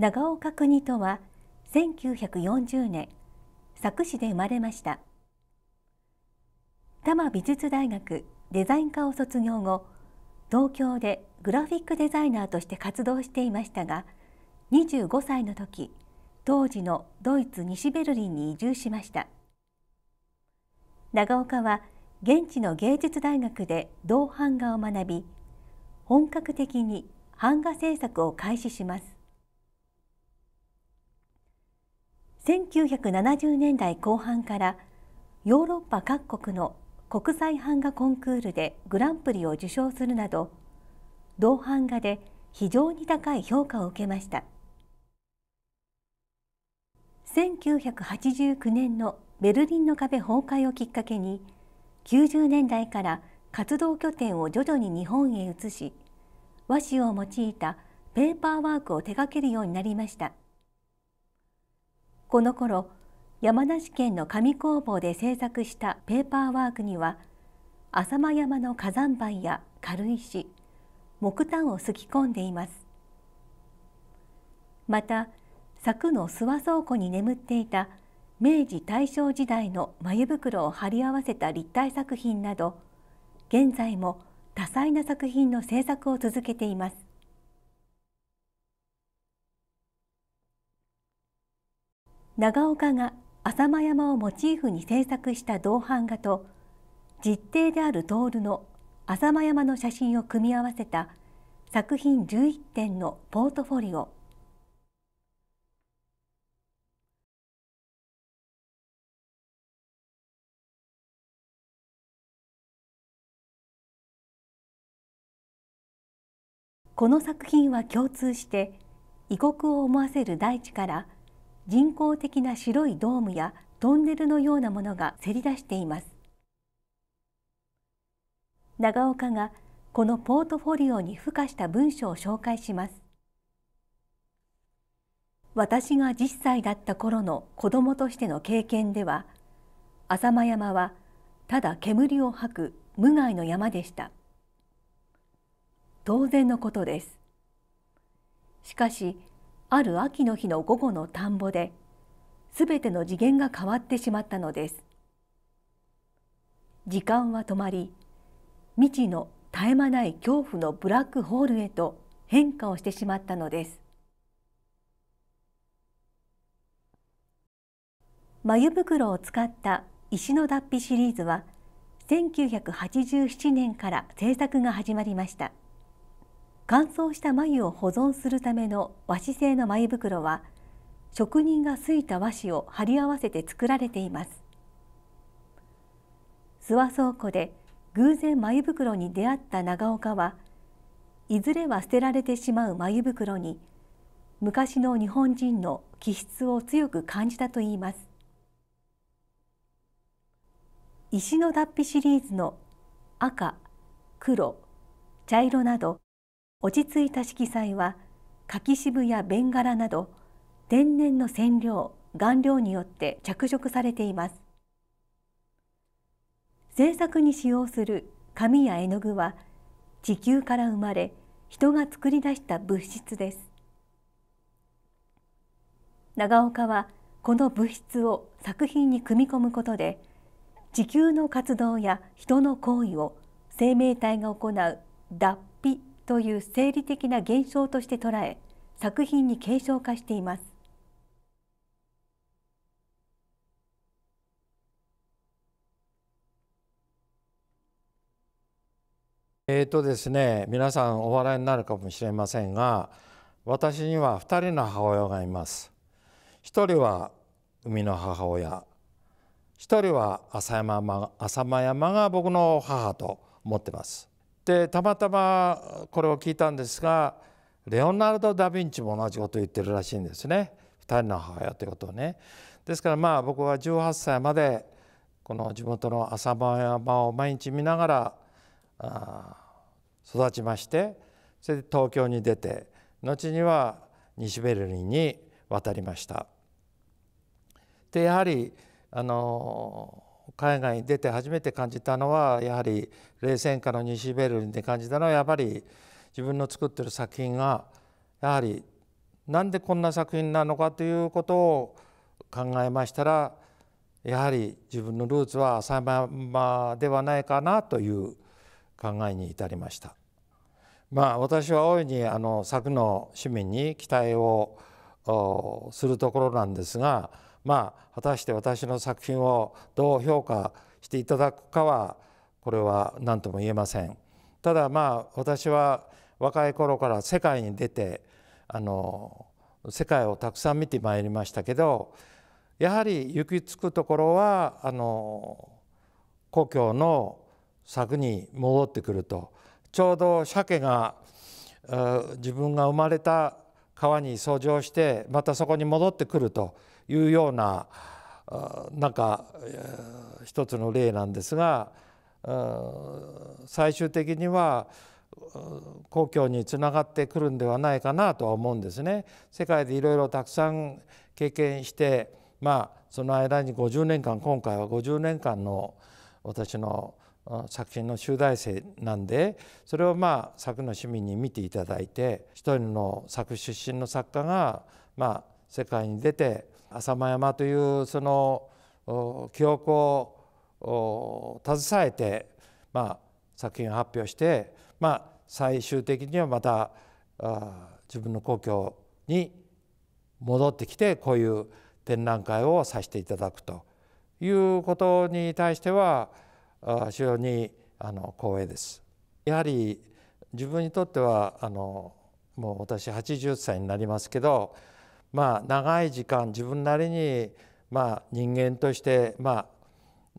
長岡国とは1940年佐久市で生まれました多摩美術大学デザイン科を卒業後東京でグラフィックデザイナーとして活動していましたが25歳の時当時のドイツ西ベルリンに移住しました長岡は現地の芸術大学で銅版画を学び本格的に版画制作を開始します1970年代後半からヨーロッパ各国の国際版画コンクールでグランプリを受賞するなど同版画で非常に高い評価を受けました1989年のベルリンの壁崩壊をきっかけに90年代から活動拠点を徐々に日本へ移し和紙を用いたペーパーワークを手掛けるようになりましたこの頃山梨県の紙工房で制作したペーパーワークには浅間山の火山灰や軽石木炭をすき込んでいますまた柵の諏訪倉庫に眠っていた明治大正時代の眉袋を貼り合わせた立体作品など現在も多彩な作品の制作を続けています長岡が浅間山をモチーフに制作した銅版画と実定であるトールの浅間山の写真を組み合わせた作品11点のポートフォリオこの作品は共通して異国を思わせる大地から「人工的な白いドームやトンネルのようなものがせり出しています長岡がこのポートフォリオに付加した文章を紹介します私が10歳だった頃の子供としての経験では浅間山はただ煙を吐く無害の山でした当然のことですしかしある秋の日の午後の田んぼですべての次元が変わってしまったのです時間は止まり未知の絶え間ない恐怖のブラックホールへと変化をしてしまったのです眉袋を使った石の脱皮シリーズは1987年から制作が始まりました乾燥した繭を保存するための和紙製の繭袋は職人がすいた和紙を貼り合わせて作られています諏訪倉庫で偶然繭袋に出会った長岡はいずれは捨てられてしまう繭袋に昔の日本人の気質を強く感じたといいます石の脱皮シリーズの赤黒茶色など落ち着いた色彩は柿渋やベンガラなど天然の染料顔料によって着色されています制作に使用する紙や絵の具は地球から生まれ人が作り出した物質です長岡はこの物質を作品に組み込むことで地球の活動や人の行為を生命体が行う脱という生理的な現象として捉え作品に継承化していますえーとですね、皆さんお笑いになるかもしれませんが私には2人の母親がいます1人は海の母親1人は浅山浅間山が僕の母と思ってますでたまたまこれを聞いたんですがレオナルド・ダ・ヴィンチも同じことを言ってるらしいんですね2人の母親ということをね。ですからまあ僕は18歳までこの地元の浅間山を毎日見ながら育ちましてそれで東京に出て後には西ベルリンに渡りました。でやはりあの海外に出て初めて感じたのはやはり冷戦下の西ベルリンで感じたのはやっぱり自分の作ってる作品がやはりなんでこんな作品なのかということを考えましたらやはり自分のルーツは浅間ではないかなという考えに至りました。まあ、私は大いにあの柵の市民に期待をするところなんですがまあ果たして私の作品をどう評価していただくかはこれは何とも言えません。ただまあ私は若い頃から世界に出てあの世界をたくさん見てまいりましたけどやはり行き着くところはあの故郷の柵に戻ってくるとちょうど鮭が自分が生まれた川に遡上してまたそこに戻ってくるというようななんか一つの例なんですが最終的には故郷につながってくるんではないかなとは思うんですね。世界でいろいろたくさん経験してまあその間に50年間今回は50年間の私の作品の集大成なんでそれをまあ作の市民に見ていただいて一人の作出身の作家がまあ世界に出て浅間山というその記憶を携えて、まあ、作品を発表して、まあ、最終的にはまたあ自分の故郷に戻ってきてこういう展覧会をさせていただくということに対してはあ非常にあの光栄です。やはり自分にとってはあのもう私80歳になりますけどまあ、長い時間自分なりに、まあ、人間として、まあ、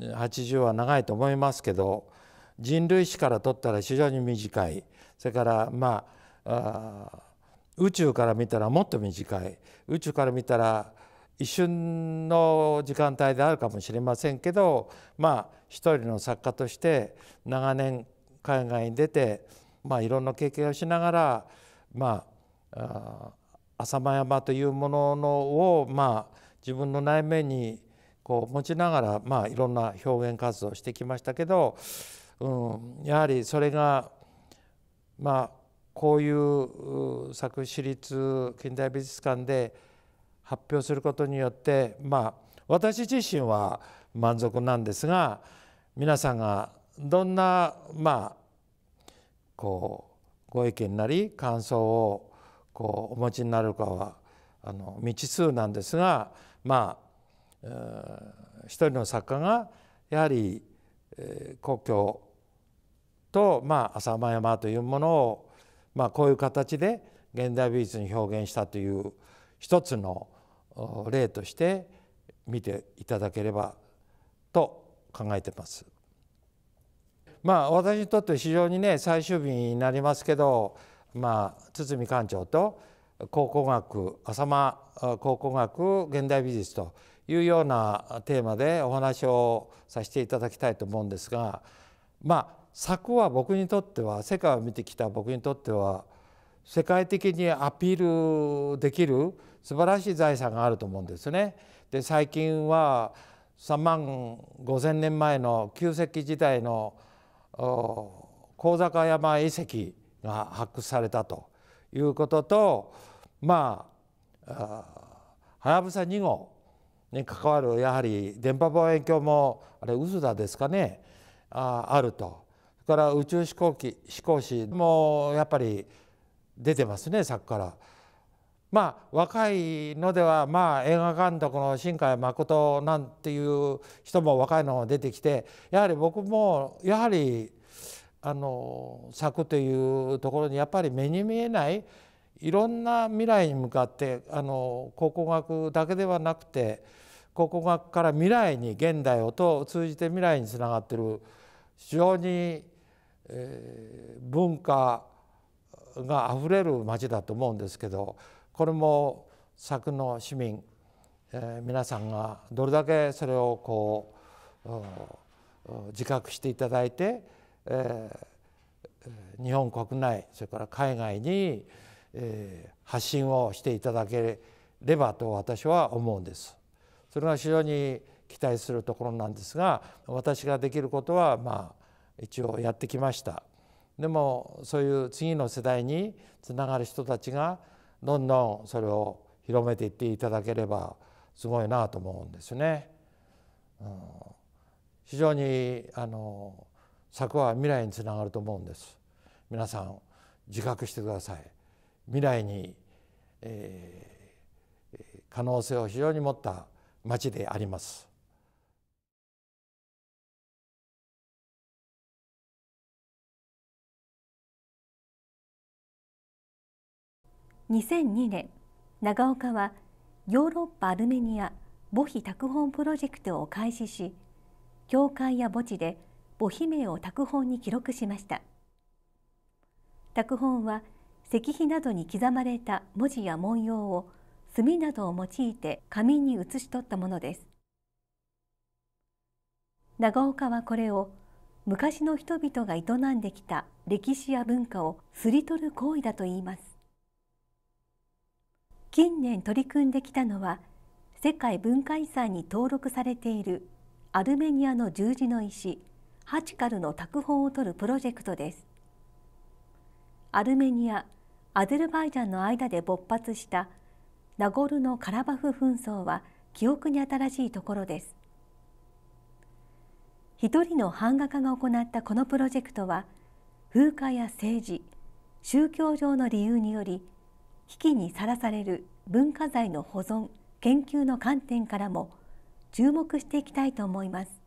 80は長いと思いますけど人類史からとったら非常に短いそれからまあ宇宙から見たらもっと短い宇宙から見たら一瞬の時間帯であるかもしれませんけどまあ一人の作家として長年海外に出て、まあ、いろんな経験をしながらまあ浅間山というもののを、まあ、自分の内面にこう持ちながら、まあ、いろんな表現活動をしてきましたけど、うん、やはりそれが、まあ、こういう作私立近代美術館で発表することによって、まあ、私自身は満足なんですが皆さんがどんな、まあ、こうご意見なり感想をこうお持ちになるかはあの未知数なんですがまあ、一人の作家がやはり、えー、故郷と、まあ、浅間山というものを、まあ、こういう形で現代美術に表現したという一つの例として見ていただければと考えてます。まあ、私にとって非常にね最終日になりますけどまあ、堤館長と考古学浅間考古学現代美術というようなテーマでお話をさせていただきたいと思うんですがまあ作は僕にとっては世界を見てきた僕にとっては世界的にアピールできる素晴らしい財産があると思うんですね。で最近は3万5,000年前の旧石器時代の甲坂山遺跡が発掘されたということとまあはやぶさ2号に関わるやはり電波望遠鏡もあれ渦田ですかねああるとそれから宇宙飛行機飛行士もやっぱり出てますねさっきから。まあ若いのではまあ映画監督の新海誠なんていう人も若いのが出てきてやはり僕もやはりあの咲くというところにやっぱり目に見えないいろんな未来に向かってあの考古学だけではなくて考古学から未来に現代をと通じて未来につながってる非常に、えー、文化があふれる街だと思うんですけどこれも柵の市民、えー、皆さんがどれだけそれをこう、うん、自覚していただいてえー、日本国内それから海外に、えー、発信をしていただければと私は思うんです。それが非常に期待するところなんですが私ができることはまあ一応やってきましたでもそういう次の世代につながる人たちがどんどんそれを広めていっていただければすごいなと思うんですね。うん、非常にあの策は未来につながると思うんです皆さん自覚してください未来に、えー、可能性を非常に持った町であります2002年長岡はヨーロッパアルメニア墓碑拓本プロジェクトを開始し教会や墓地で母姫を拓本に記録しました拓本は石碑などに刻まれた文字や文様を墨などを用いて紙に写し取ったものです長岡はこれを昔の人々が営んできた歴史や文化をすり取る行為だといいます近年取り組んできたのは世界文化遺産に登録されているアルメニアの十字の石ハチカルの拓本を取るプロジェクトですアルメニアアゼルバイジャンの間で勃発したナゴルのカラバフ紛争は記憶に新しいところです一人の版画家が行ったこのプロジェクトは風化や政治宗教上の理由により危機にさらされる文化財の保存研究の観点からも注目していきたいと思います